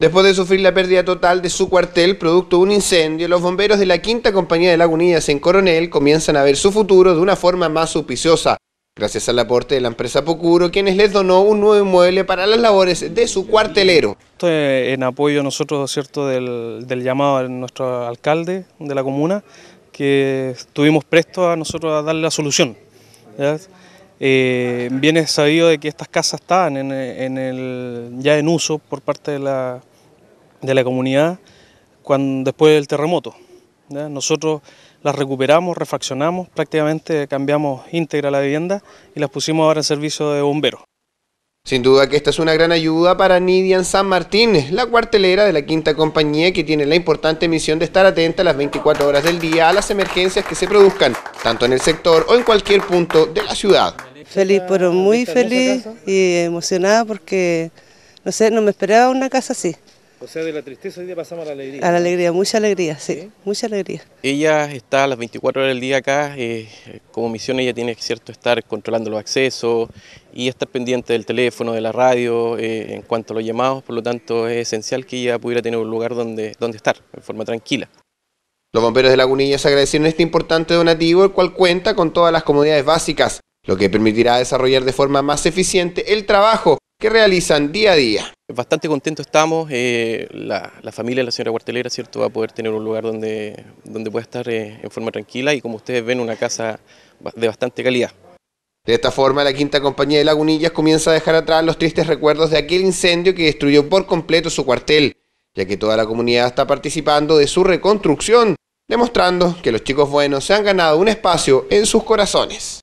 Después de sufrir la pérdida total de su cuartel producto de un incendio, los bomberos de la quinta compañía de Lagunillas en Coronel comienzan a ver su futuro de una forma más auspiciosa, gracias al aporte de la empresa Pocuro, quienes les donó un nuevo inmueble para las labores de su cuartelero. Esto es en apoyo nosotros cierto del, llamado de nuestro alcalde de la comuna, que estuvimos prestos a nosotros a darle la solución. Eh, viene sabido de que estas casas estaban ya en uso por parte de la de la comunidad cuando, después del terremoto. Nosotros las recuperamos, refaccionamos, prácticamente cambiamos íntegra la vivienda y las pusimos ahora en servicio de bomberos. Sin duda que esta es una gran ayuda para Nidian San Martín, la cuartelera de la quinta compañía que tiene la importante misión de estar atenta las 24 horas del día a las emergencias que se produzcan, tanto en el sector o en cualquier punto de la ciudad. Feliz, pero muy feliz y emocionada porque, no sé, no me esperaba una casa así. O sea, de la tristeza hoy día pasamos a la alegría. A la alegría, mucha alegría, sí, mucha alegría. Ella está a las 24 horas del día acá, eh, como misión ella tiene cierto estar controlando los accesos y estar pendiente del teléfono, de la radio, eh, en cuanto a los llamados, por lo tanto es esencial que ella pudiera tener un lugar donde, donde estar, de forma tranquila. Los bomberos de Lagunilla se agradecieron este importante donativo, el cual cuenta con todas las comodidades básicas, lo que permitirá desarrollar de forma más eficiente el trabajo que realizan día a día. Bastante contentos estamos, eh, la, familia de la señora Cuartelera ¿cierto? va a poder tener un lugar donde, donde pueda estar eh, en forma tranquila y como ustedes ven una casa de bastante calidad. De esta forma, la quinta compañía de Lagunillas comienza a dejar atrás los tristes recuerdos de aquel incendio que destruyó por completo su cuartel, ya que toda la comunidad está participando de su reconstrucción, demostrando que los chicos buenos se han ganado un espacio en sus corazones.